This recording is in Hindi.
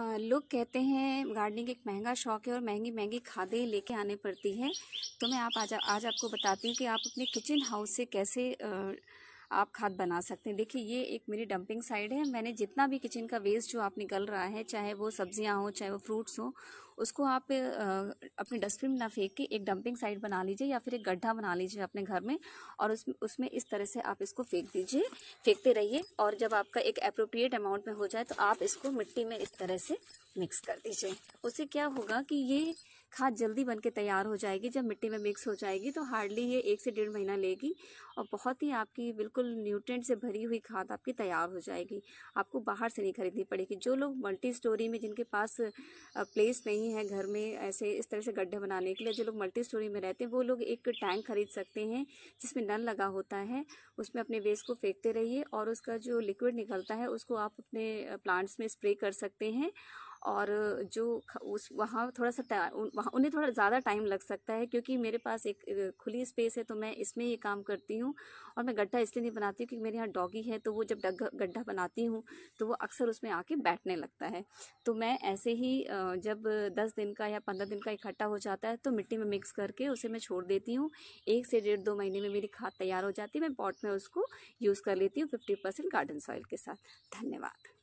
लोग कहते हैं गार्डनिंग एक महंगा शौक है और महंगी महंगी खादें लेके आने पड़ती हैं तो मैं आप आज आज आपको बताती हूँ कि आप अपने किचन हाउस से कैसे आ, आप खाद बना सकते हैं देखिए ये एक मेरी डंपिंग साइड है मैंने जितना भी किचन का वेस्ट जो आप निकल रहा है चाहे वो सब्जियां हो चाहे वो फ्रूट्स हो उसको आप अपने डस्टबिन ना फेंक के एक डंपिंग साइड बना लीजिए या फिर एक गड्ढा बना लीजिए अपने घर में और उसमें उसमें इस तरह से आप इसको फेंक दीजिए फेंकते रहिए और जब आपका एक अप्रोप्रिएट अमाउंट में हो जाए तो आप इसको मिट्टी में इस तरह से मिक्स कर दीजिए उससे क्या होगा कि ये खाद जल्दी बन के तैयार हो जाएगी जब मिट्टी में मिक्स हो जाएगी तो हार्डली ये एक से डेढ़ महीना लेगी और बहुत ही आपकी बिल्कुल न्यूट्रेंट से भरी हुई खाद आपकी तैयार हो जाएगी आपको बाहर से नहीं खरीदनी पड़ेगी जो लोग मल्टी स्टोरी में जिनके पास प्लेस नहीं है घर में ऐसे इस तरह से गड्ढे बनाने के लिए जो लोग मल्टी स्टोरी में रहते हैं वो लोग एक टैंक खरीद सकते हैं जिसमें नल लगा होता है उसमें अपने वेस्ट को फेंकते रहिए और उसका जो लिक्विड निकलता है उसको आप अपने प्लांट्स में स्प्रे कर सकते हैं और जो उस वहाँ थोड़ा सा वहाँ उन्हें थोड़ा ज़्यादा टाइम लग सकता है क्योंकि मेरे पास एक खुली स्पेस है तो मैं इसमें ये काम करती हूँ और मैं गड्ढा इसलिए नहीं बनाती हूँ क्योंकि मेरे यहाँ डॉगी है तो वो जब गड्ढा बनाती हूँ तो वो अक्सर उसमें आके बैठने लगता है तो मैं ऐसे ही जब दस दिन का या पंद्रह दिन का इकट्ठा हो जाता है तो मिट्टी में मिक्स करके उसे मैं छोड़ देती हूँ एक से डेढ़ दो महीने में मेरी खाद तैयार हो जाती है मैं पॉट में उसको यूज़ कर लेती हूँ फिफ्टी परसेंट गार्डन सॉइल के साथ धन्यवाद